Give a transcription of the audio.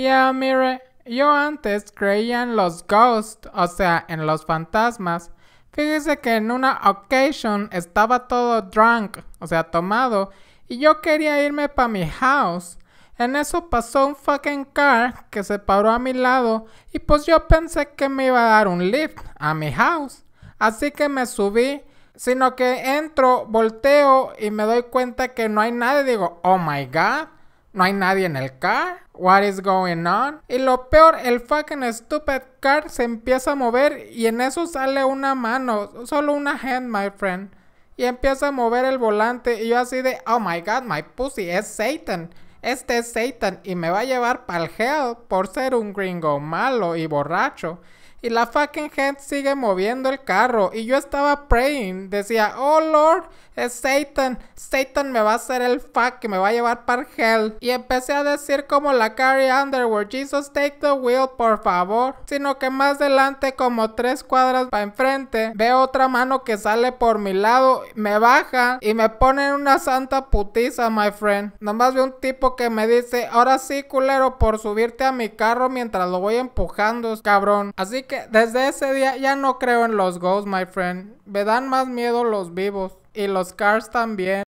Ya, mire, yo antes creía en los ghosts, o sea, en los fantasmas. Fíjese que en una occasion estaba todo drunk, o sea, tomado, y yo quería irme para mi house. En eso pasó un fucking car que se paró a mi lado y pues yo pensé que me iba a dar un lift a mi house. Así que me subí, sino que entro, volteo y me doy cuenta que no hay nadie. Digo, oh my god. No hay nadie en el car. What is going on? Y lo peor, el fucking stupid car se empieza a mover y en eso sale una mano, solo una hand, my friend. Y empieza a mover el volante y yo así de, oh my god, my pussy, es Satan. Este es Satan y me va a llevar pa'l hell por ser un gringo malo y borracho y la fucking head sigue moviendo el carro. Y yo estaba praying, decía, oh Lord, es Satan, Satan me va a hacer el fuck que me va a llevar para hell. Y empecé a decir como la Carrie Underwood, Jesus take the wheel por favor. Sino que más adelante como tres cuadras para enfrente veo otra mano que sale por mi lado, me baja y me pone en una santa putiza my friend. Nomás veo un tipo que me dice, ahora sí culero por subirte a mi carro mientras lo voy empujando cabrón. Así que desde ese día ya no creo en los ghosts, my friend. Me dan más miedo los vivos. Y los cars también.